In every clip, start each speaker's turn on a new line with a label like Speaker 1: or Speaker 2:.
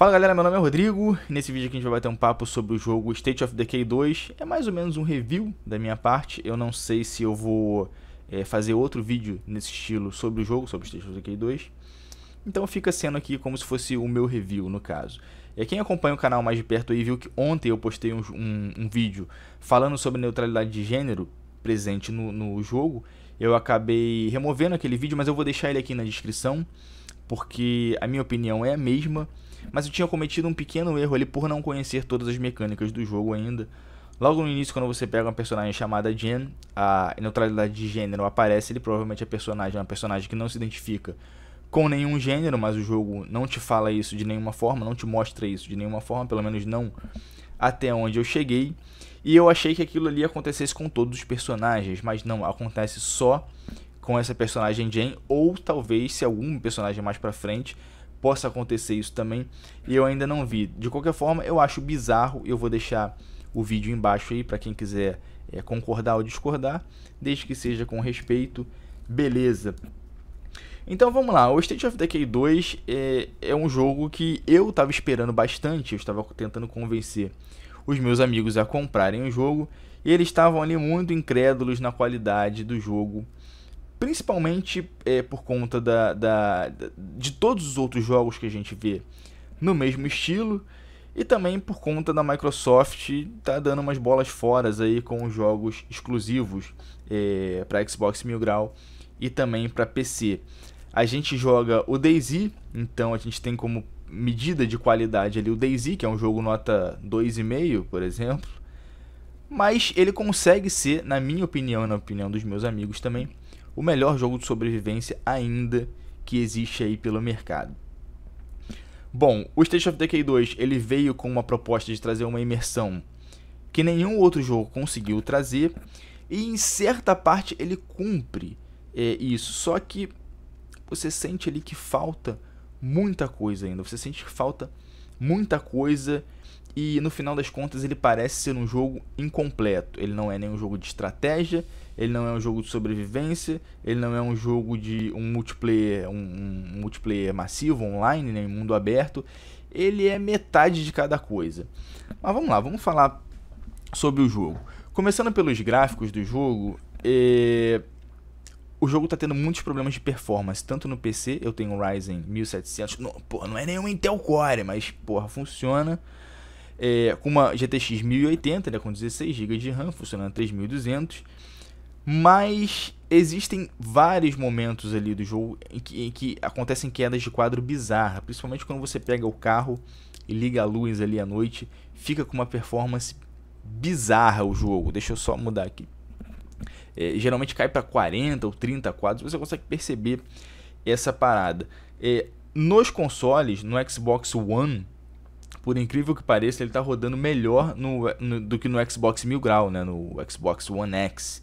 Speaker 1: Fala galera, meu nome é Rodrigo. Nesse vídeo aqui a gente vai bater um papo sobre o jogo State of Decay 2. É mais ou menos um review da minha parte. Eu não sei se eu vou é, fazer outro vídeo nesse estilo sobre o jogo, sobre State of Decay 2. Então fica sendo aqui como se fosse o meu review, no caso. E quem acompanha o canal mais de perto aí viu que ontem eu postei um, um, um vídeo falando sobre neutralidade de gênero presente no, no jogo. Eu acabei removendo aquele vídeo, mas eu vou deixar ele aqui na descrição, porque a minha opinião é a mesma mas eu tinha cometido um pequeno erro ali por não conhecer todas as mecânicas do jogo ainda. Logo no início, quando você pega uma personagem chamada Jen, a neutralidade de gênero aparece, ele provavelmente é personagem, é uma personagem que não se identifica com nenhum gênero, mas o jogo não te fala isso de nenhuma forma, não te mostra isso de nenhuma forma, pelo menos não até onde eu cheguei. E eu achei que aquilo ali acontecesse com todos os personagens, mas não, acontece só com essa personagem Jen, ou talvez se algum personagem mais pra frente possa acontecer isso também. E eu ainda não vi. De qualquer forma, eu acho bizarro. Eu vou deixar o vídeo embaixo aí para quem quiser é, concordar ou discordar, desde que seja com respeito. Beleza. Então vamos lá, o State of Decay 2 é, é um jogo que eu estava esperando bastante, eu estava tentando convencer os meus amigos a comprarem o jogo, e eles estavam ali muito incrédulos na qualidade do jogo principalmente é, por conta da, da, de todos os outros jogos que a gente vê no mesmo estilo e também por conta da Microsoft tá dando umas bolas fora aí com os jogos exclusivos é, para Xbox Mil Grau e também para PC. A gente joga o DayZ, então a gente tem como medida de qualidade ali o DayZ, que é um jogo nota 2,5, por exemplo. Mas ele consegue ser, na minha opinião, na opinião dos meus amigos também, o melhor jogo de sobrevivência ainda que existe aí pelo mercado. Bom, o State of Decay 2 ele veio com uma proposta de trazer uma imersão que nenhum outro jogo conseguiu trazer e em certa parte ele cumpre é, isso, só que você sente ali que falta muita coisa ainda, você sente que falta muita coisa e no final das contas ele parece ser um jogo incompleto. Ele não é nenhum jogo de estratégia, ele não é um jogo de sobrevivência, ele não é um jogo de um multiplayer, um, um multiplayer massivo, online, né, mundo aberto. Ele é metade de cada coisa. Mas vamos lá, vamos falar sobre o jogo. Começando pelos gráficos do jogo, é... o jogo está tendo muitos problemas de performance, tanto no PC, eu tenho o Ryzen 1700, não, pô, não é nenhum Intel Core, mas porra, funciona. É, com uma GTX 1080, né, com 16 GB de RAM, funcionando 3200. Mas existem vários momentos ali do jogo em que, em que acontecem quedas de quadro bizarra, principalmente quando você pega o carro e liga a luz ali à noite, fica com uma performance bizarra o jogo. Deixa eu só mudar aqui. É, geralmente cai para 40 ou 30 quadros, você consegue perceber essa parada. É, nos consoles, no Xbox One, por incrível que pareça, ele está rodando melhor no, no, do que no Xbox Mil Grau, né? no Xbox One X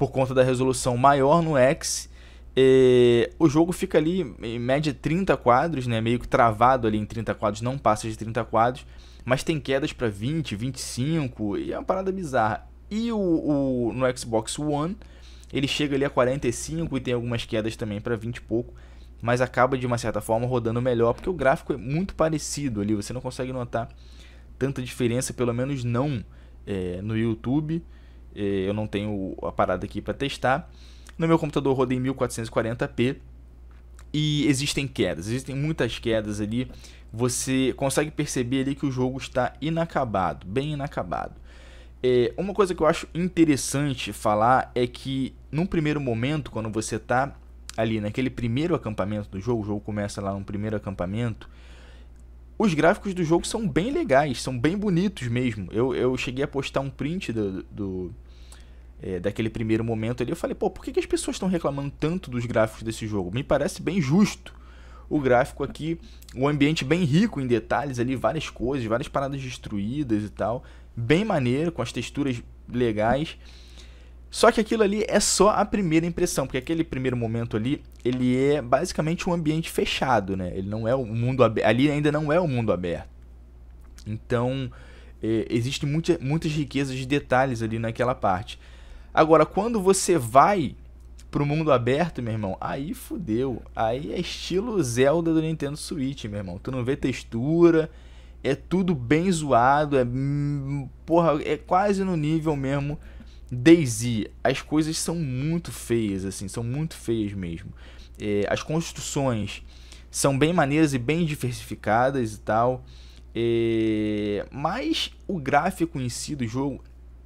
Speaker 1: por conta da resolução maior no X. E, é, o jogo fica ali em média 30 quadros, né? meio que travado ali em 30 quadros, não passa de 30 quadros, mas tem quedas para 20, 25 e é uma parada bizarra. E o, o, no Xbox One ele chega ali a 45 e tem algumas quedas também para 20 e pouco, mas acaba de uma certa forma rodando melhor porque o gráfico é muito parecido ali, você não consegue notar tanta diferença, pelo menos não é, no YouTube. Eh, eu não tenho a parada aqui para testar. No meu computador roda em 1440p e existem quedas, existem muitas quedas ali. Você consegue perceber ali que o jogo está inacabado, bem inacabado. É, uma coisa que eu acho interessante falar é que num primeiro momento, quando você está ali naquele primeiro acampamento do jogo, o jogo começa lá no primeiro acampamento, os gráficos do jogo são bem legais, são bem bonitos mesmo. Eu, eu cheguei a postar um print do, do é, daquele primeiro momento ali. Eu falei, pô, por que, que as pessoas estão reclamando tanto dos gráficos desse jogo? Me parece bem justo o gráfico aqui, um ambiente bem rico em detalhes ali, várias coisas, várias paradas destruídas e tal. Bem maneiro, com as texturas legais. Só que aquilo ali é só a primeira impressão, porque aquele primeiro momento ali, ele é basicamente um ambiente fechado, né? Ele não é o um mundo aberto, ali ainda não é o um mundo aberto. Então, é, existem muita, muitas riquezas de detalhes ali naquela parte. Agora, quando você vai pro mundo aberto, meu irmão, aí fudeu. Aí é estilo Zelda do Nintendo Switch, meu irmão. Tu não vê textura, é tudo bem zoado, é hum, porra, é quase no nível mesmo Daisy, as coisas são muito feias, assim, são muito feias mesmo. É, as construções são bem maneiras e bem diversificadas e tal. É, mas o gráfico em si do jogo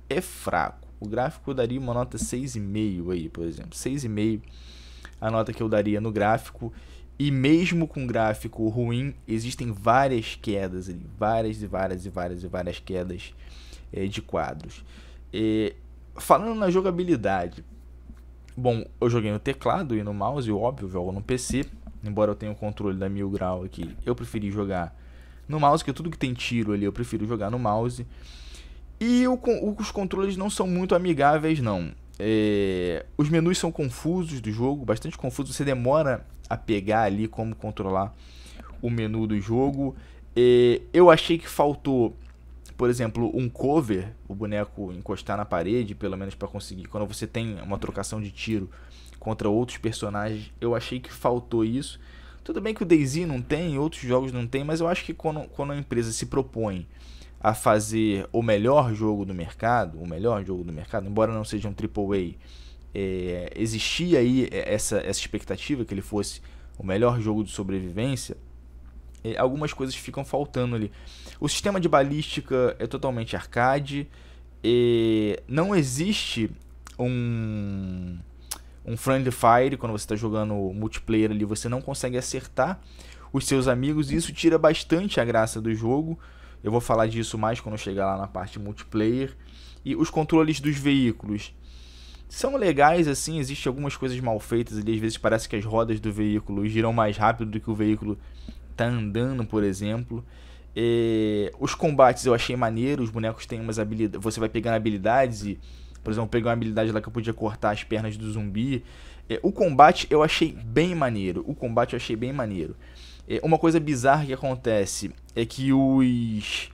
Speaker 1: é fraco. O gráfico eu daria uma nota 6,5 aí, por exemplo. 6,5 a nota que eu daria no gráfico. E mesmo com gráfico ruim, existem várias quedas ali. Várias e várias e várias e várias quedas é, de quadros. É, Falando na jogabilidade, bom, eu joguei no teclado e no mouse, óbvio, jogo no PC, embora eu tenha o controle da Mil Grau aqui, eu preferi jogar no mouse, porque tudo que tem tiro ali eu prefiro jogar no mouse. E o, os controles não são muito amigáveis, não. É, os menus são confusos do jogo, bastante confusos. Você demora a pegar ali como controlar o menu do jogo. É, eu achei que faltou por exemplo, um cover, o boneco encostar na parede, pelo menos para conseguir, quando você tem uma trocação de tiro contra outros personagens, eu achei que faltou isso. Tudo bem que o Daisy não tem, outros jogos não tem, mas eu acho que quando, quando a empresa se propõe a fazer o melhor jogo do mercado, o melhor jogo do mercado, embora não seja um AAA, é, existia aí essa, essa expectativa que ele fosse o melhor jogo de sobrevivência, é, algumas coisas ficam faltando ali. O sistema de balística é totalmente arcade. É, não existe um, um friendly fire quando você está jogando multiplayer ali. Você não consegue acertar os seus amigos e isso tira bastante a graça do jogo. Eu vou falar disso mais quando chegar lá na parte multiplayer. E os controles dos veículos são legais assim, existem algumas coisas mal feitas ali, às vezes parece que as rodas do veículo giram mais rápido do que o veículo tá andando, por exemplo. É, os combates eu achei maneiro, os bonecos têm umas habilidades. Você vai pegando habilidades e. Por exemplo, eu peguei uma habilidade lá que eu podia cortar as pernas do zumbi. É, o combate eu achei bem maneiro. O combate eu achei bem maneiro. É, uma coisa bizarra que acontece é que os.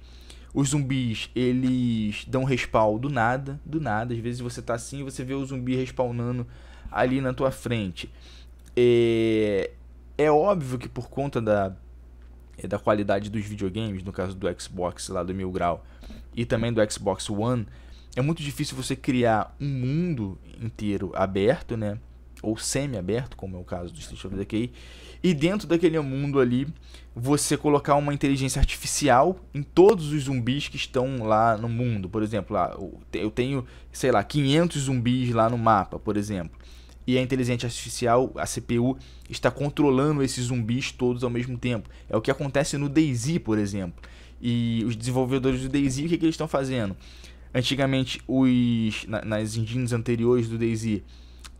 Speaker 1: Os zumbis, eles dão respawn do nada, do nada. Às vezes você tá assim e você vê o zumbi respawnando ali na tua frente. É, é óbvio que por conta da é da qualidade dos videogames, no caso do Xbox lá do Mil Grau e também do Xbox One, é muito difícil você criar um mundo inteiro aberto, né? Ou semi-aberto, como é o caso do State of Decay, e dentro daquele mundo ali você colocar uma inteligência artificial em todos os zumbis que estão lá no mundo. Por exemplo, lá, eu tenho, sei lá, 500 zumbis lá no mapa, por exemplo e a inteligência artificial, a CPU, está controlando esses zumbis todos ao mesmo tempo. É o que acontece no DayZ, por exemplo. E os desenvolvedores do DayZ, o que, que eles estão fazendo? Antigamente, os, na, nas engines anteriores do DayZ,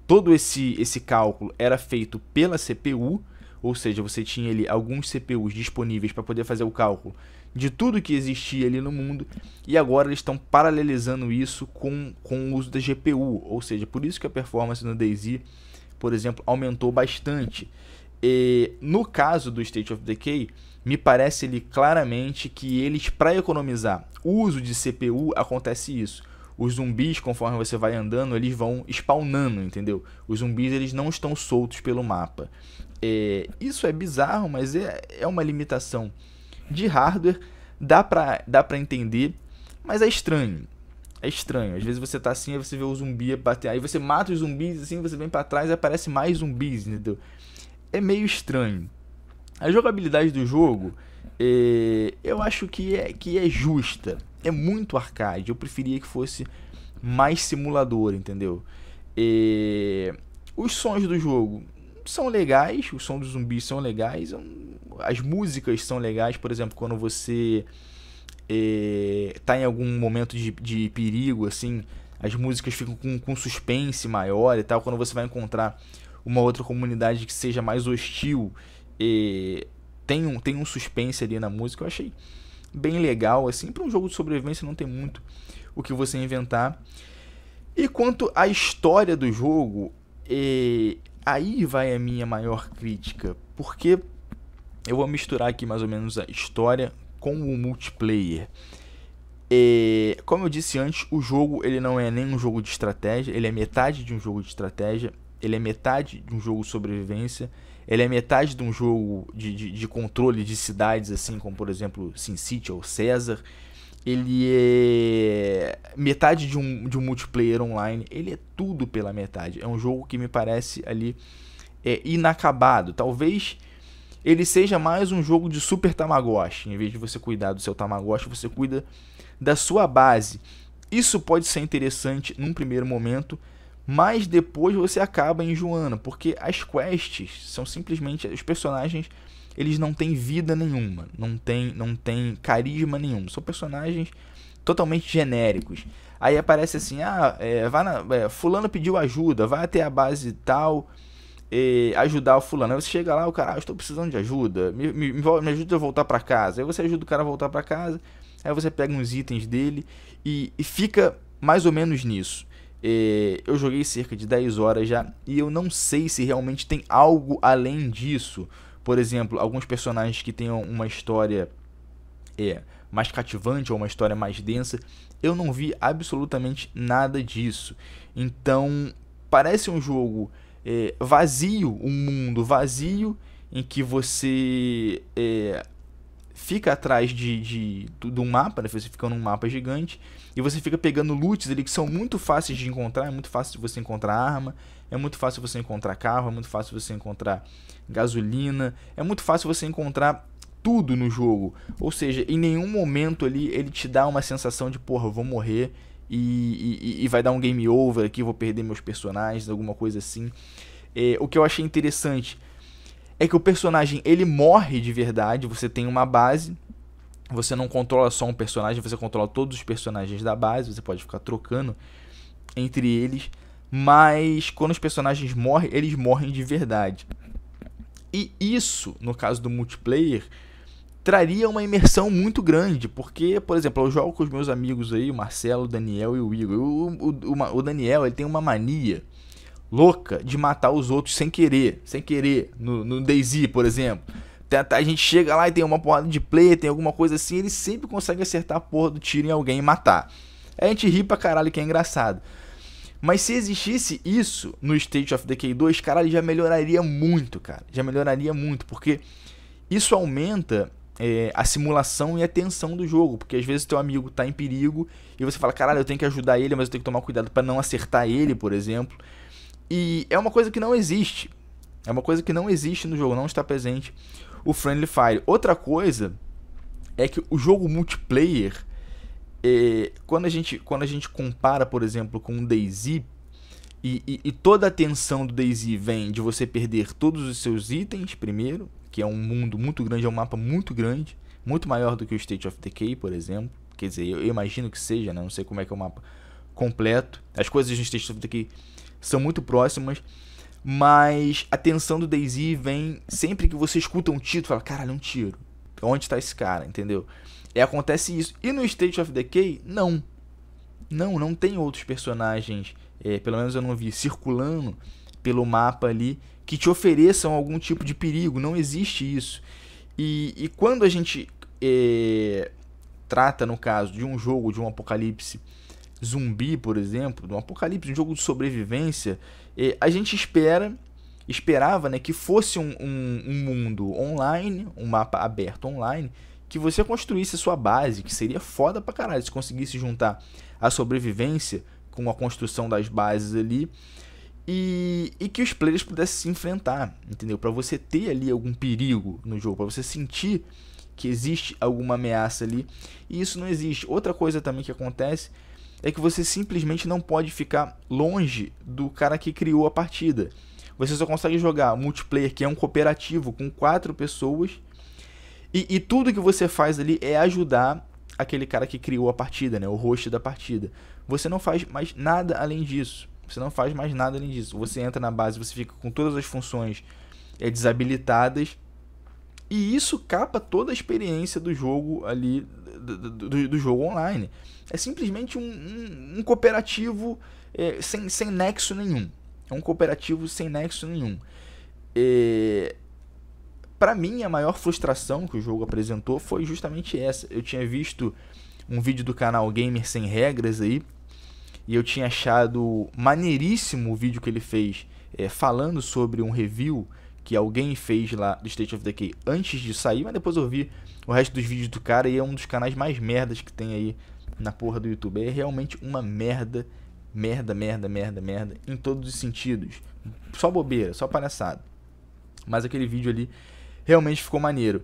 Speaker 1: todo esse, esse cálculo era feito pela CPU, ou seja, você tinha ali alguns CPUs disponíveis para poder fazer o cálculo de tudo que existia ali no mundo, e agora eles estão paralelizando isso com, com o uso da GPU, ou seja, por isso que a performance no DayZ, por exemplo, aumentou bastante. E, no caso do State of Decay, me parece ele claramente que eles, para economizar o uso de CPU, acontece isso. Os zumbis, conforme você vai andando, eles vão spawnando, entendeu? Os zumbis eles não estão soltos pelo mapa. É, isso é bizarro, mas é, é uma limitação de hardware, dá pra, dá pra entender, mas é estranho. É estranho. Às vezes você tá assim, aí você vê o zumbi bater. Aí você mata os zumbis, assim, você vem para trás e aparece mais zumbis, entendeu? É meio estranho. A jogabilidade do jogo, é, eu acho que é, que é justa. É muito arcade. Eu preferia que fosse mais simulador, entendeu? É, os sons do jogo são legais, os sons dos zumbis são legais. Eu as músicas são legais, por exemplo, quando você é, tá em algum momento de, de perigo, assim, as músicas ficam com, com suspense maior e tal. Quando você vai encontrar uma outra comunidade que seja mais hostil, é, tem, um, tem um suspense ali na música. Eu achei bem legal, assim, para um jogo de sobrevivência não tem muito o que você inventar. E quanto à história do jogo, é, aí vai a minha maior crítica, porque eu vou misturar aqui mais ou menos a história com o multiplayer. E, é, como eu disse antes, o jogo ele não é nem um jogo de estratégia, ele é metade de um jogo de estratégia, ele é metade de um jogo de sobrevivência, ele é metade de um jogo de, de, de controle de cidades, assim como por exemplo SimCity ou César. Ele é metade de um, de um multiplayer online, ele é tudo pela metade. É um jogo que me parece ali é, inacabado. Talvez ele seja mais um jogo de super Tamagotchi. Em vez de você cuidar do seu Tamagotchi, você cuida da sua base. Isso pode ser interessante num primeiro momento, mas depois você acaba enjoando, porque as quests são simplesmente os personagens, eles não têm vida nenhuma, não tem, não tem carisma nenhum, são personagens totalmente genéricos. Aí aparece assim, ah, é, na, é, fulano pediu ajuda, vai até a base tal, e ajudar o fulano. Aí você chega lá, o cara, ah, eu estou precisando de ajuda, me, me, me ajuda a voltar para casa. Aí você ajuda o cara a voltar para casa, aí você pega uns itens dele e, e fica mais ou menos nisso. E, eu joguei cerca de 10 horas já e eu não sei se realmente tem algo além disso. Por exemplo, alguns personagens que tenham uma história é, mais cativante ou uma história mais densa. Eu não vi absolutamente nada disso. Então, parece um jogo é, vazio, um mundo vazio em que você é, fica atrás de, de, de um mapa, né? você fica num mapa gigante e você fica pegando lutes ali que são muito fáceis de encontrar, é muito fácil de você encontrar arma, é muito fácil você encontrar carro, é muito fácil você encontrar gasolina, é muito fácil você encontrar tudo no jogo. Ou seja, em nenhum momento ali ele te dá uma sensação de porra, vou morrer e, e, e, vai dar um game over aqui, vou perder meus personagens, alguma coisa assim. É, o que eu achei interessante é que o personagem ele morre de verdade, você tem uma base, você não controla só um personagem, você controla todos os personagens da base, você pode ficar trocando entre eles, mas quando os personagens morrem, eles morrem de verdade. E isso, no caso do multiplayer, traria uma imersão muito grande, porque, por exemplo, eu jogo com os meus amigos aí, o Marcelo, o Daniel e o Igor. O, o, o Daniel, ele tem uma mania louca de matar os outros sem querer, sem querer, no, no por exemplo. A gente chega lá e tem uma porrada de play, tem alguma coisa assim, ele sempre consegue acertar a porra do tiro em alguém e matar. A gente ri pra caralho que é engraçado. Mas se existisse isso no State of Decay 2, caralho, já melhoraria muito, cara. Já melhoraria muito, porque isso aumenta é, a simulação e a tensão do jogo, porque às vezes teu amigo tá em perigo e você fala, caralho, eu tenho que ajudar ele, mas eu tenho que tomar cuidado para não acertar ele, por exemplo. E é uma coisa que não existe. É uma coisa que não existe no jogo, não está presente o Friendly Fire. Outra coisa é que o jogo multiplayer, é, quando, a gente, quando a gente compara, por exemplo, com o Daisy, e, e, e toda a tensão do Daisy vem de você perder todos os seus itens primeiro, é um mundo muito grande, é um mapa muito grande, muito maior do que o State of Decay, por exemplo. Quer dizer, eu imagino que seja, né? não sei como é que é o mapa completo. As coisas no State of Decay são muito próximas, mas a tensão do Daisy vem sempre que você escuta um tiro, fala, caralho, é um tiro. Onde está esse cara, entendeu? E acontece isso. E no State of Decay, não. Não, não tem outros personagens, é, pelo menos eu não vi, circulando pelo mapa ali que te ofereçam algum tipo de perigo. Não existe isso. E, e quando a gente é, trata, no caso, de um jogo, de um apocalipse zumbi, por exemplo, de um apocalipse, um jogo de sobrevivência, é, a gente espera esperava né, que fosse um, um, um, mundo online, um mapa aberto online, que você construísse a sua base, que seria foda pra caralho se conseguisse juntar a sobrevivência com a construção das bases ali. E, e que os players pudessem se enfrentar, entendeu? Para você ter ali algum perigo no jogo, para você sentir que existe alguma ameaça ali. E isso não existe. Outra coisa também que acontece é que você simplesmente não pode ficar longe do cara que criou a partida. Você só consegue jogar multiplayer, que é um cooperativo com quatro pessoas. E, e tudo que você faz ali é ajudar aquele cara que criou a partida, né? O host da partida. Você não faz mais nada além disso. Você não faz mais nada além disso. Você entra na base, você fica com todas as funções é, desabilitadas. E isso capa toda a experiência do jogo ali, do, do, do jogo online. É simplesmente um, um, um cooperativo é, sem, sem nexo nenhum. É um cooperativo sem nexo nenhum. É... Para mim, a maior frustração que o jogo apresentou foi justamente essa. Eu tinha visto um vídeo do canal Gamer Sem Regras aí, e eu tinha achado maneiríssimo o vídeo que ele fez é, falando sobre um review que alguém fez lá do State of Decay antes de sair, mas depois eu vi o resto dos vídeos do cara e é um dos canais mais merdas que tem aí na porra do YouTube. É realmente uma merda, merda, merda, merda, merda, em todos os sentidos. Só bobeira, só palhaçada. Mas aquele vídeo ali realmente ficou maneiro.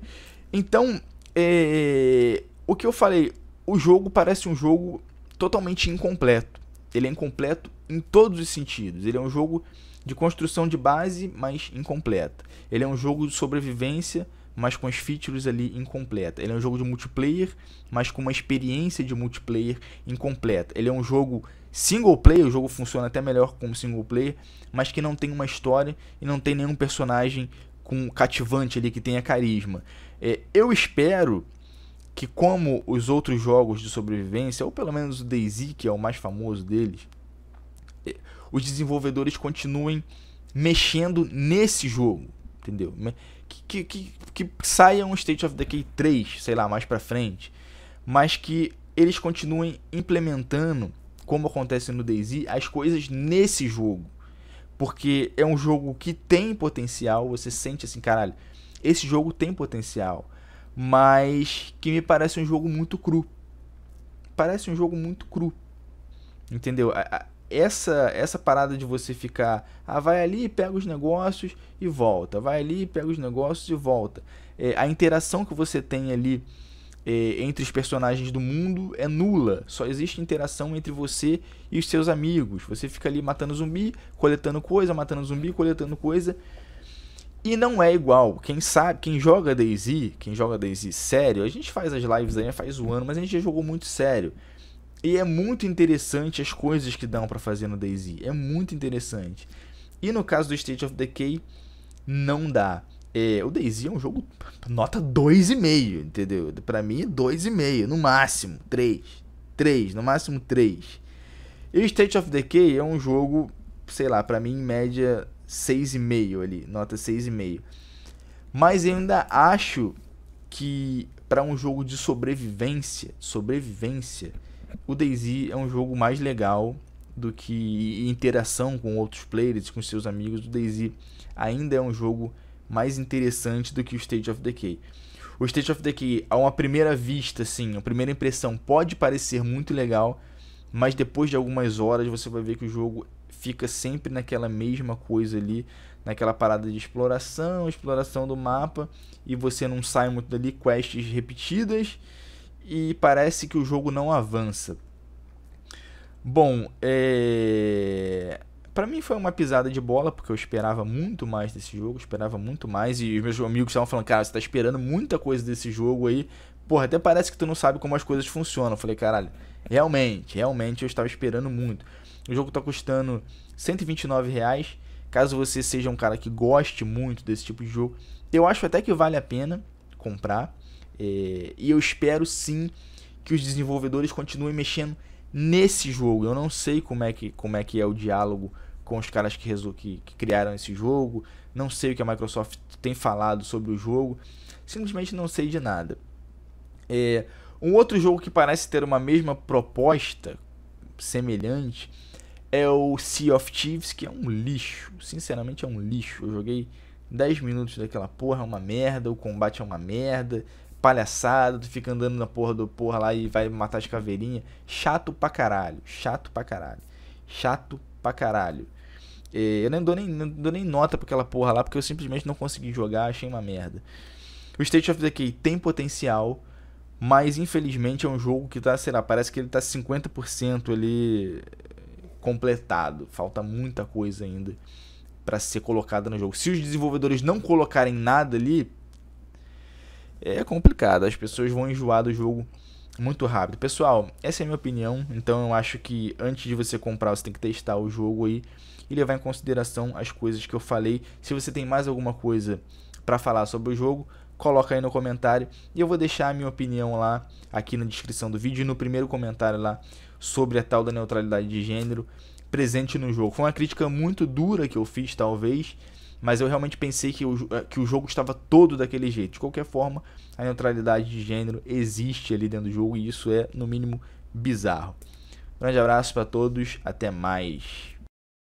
Speaker 1: Então, é... o que eu falei, o jogo parece um jogo totalmente incompleto. Ele é incompleto em todos os sentidos. Ele é um jogo de construção de base, mas incompleta. Ele é um jogo de sobrevivência, mas com as features ali incompleta. Ele é um jogo de multiplayer, mas com uma experiência de multiplayer incompleta. Ele é um jogo single player, o jogo funciona até melhor como single player, mas que não tem uma história e não tem nenhum personagem com cativante ali que tenha carisma. É, eu espero que como os outros jogos de sobrevivência, ou pelo menos o DayZ, que é o mais famoso deles, é, os desenvolvedores continuem mexendo nesse jogo, entendeu? Que, que, que, que saia um State of Decay 3, sei lá, mais pra frente, mas que eles continuem implementando, como acontece no DayZ, as coisas nesse jogo. Porque é um jogo que tem potencial, você sente assim, caralho, esse jogo tem potencial mas que me parece um jogo muito cru. Parece um jogo muito cru. Entendeu? Essa essa parada de você ficar, ah, vai ali, pega os negócios e volta, vai ali, pega os negócios e volta. É, a interação que você tem ali é, entre os personagens do mundo é nula. Só existe interação entre você e os seus amigos. Você fica ali matando zumbi, coletando coisa, matando zumbi, coletando coisa e não é igual. Quem sabe, quem joga DayZ, quem joga DayZ sério, a gente faz as lives aí, faz um ano, mas a gente já jogou muito sério. E é muito interessante as coisas que dão para fazer no DayZ. É muito interessante. E no caso do State of Decay, não dá. É, o DayZ é um jogo nota 2,5, entendeu? Para mim 2,5, no máximo 3. 3, no máximo 3. E o State of Decay é um jogo, sei lá, para mim em média 6,5 ali, nota 6,5. Mas eu ainda acho que para um jogo de sobrevivência, sobrevivência, o DayZ é um jogo mais legal do que interação com outros players, com seus amigos. O DayZ ainda é um jogo mais interessante do que o State of Decay. O State of Decay, a uma primeira vista, assim, a primeira impressão pode parecer muito legal, mas depois de algumas horas você vai ver que o jogo fica sempre naquela mesma coisa ali, naquela parada de exploração, exploração do mapa, e você não sai muito dali, quests repetidas, e parece que o jogo não avança. Bom, é... para mim foi uma pisada de bola, porque eu esperava muito mais desse jogo, esperava muito mais, e os meus amigos estavam falando, cara, você tá esperando muita coisa desse jogo aí, Porra, até parece que tu não sabe como as coisas funcionam. Eu falei, caralho, realmente, realmente eu estava esperando muito. O jogo tá custando 129 reais. Caso você seja um cara que goste muito desse tipo de jogo, eu acho até que vale a pena comprar. É, e eu espero sim que os desenvolvedores continuem mexendo nesse jogo. Eu não sei como é que, como é, que é o diálogo com os caras que, que, que criaram esse jogo. Não sei o que a Microsoft tem falado sobre o jogo. Simplesmente não sei de nada. É, um outro jogo que parece ter uma mesma proposta semelhante é o Sea of Thieves, que é um lixo. Sinceramente, é um lixo. Eu joguei 10 minutos daquela porra, é uma merda. O combate é uma merda. Palhaçada, tu fica andando na porra do porra lá e vai matar as caveirinhas. Chato pra caralho. Chato pra caralho. Chato pra caralho. É, eu nem dou nem, não dou nem nota pra aquela porra lá, porque eu simplesmente não consegui jogar, achei uma merda. O State of Decay tem potencial, mas infelizmente é um jogo que tá, sei lá, parece que ele tá 50% ele eh, completado. Falta muita coisa ainda para ser colocada no jogo. Se os desenvolvedores não colocarem nada ali, é complicado. As pessoas vão enjoar do jogo muito rápido. Pessoal, essa é a minha opinião. Então eu acho que antes de você comprar, você tem que testar o jogo aí e levar em consideração as coisas que eu falei. Se você tem mais alguma coisa para falar sobre o jogo, coloca aí no comentário. E eu vou deixar a minha opinião lá, aqui na descrição do vídeo e no primeiro comentário lá sobre a tal da neutralidade de gênero presente no jogo. Foi uma crítica muito dura que eu fiz, talvez, mas eu realmente pensei que o, eh, que o jogo estava todo daquele jeito. De qualquer forma, a neutralidade de gênero existe ali dentro do jogo e isso é, no mínimo, bizarro. Grande abraço para todos, até mais.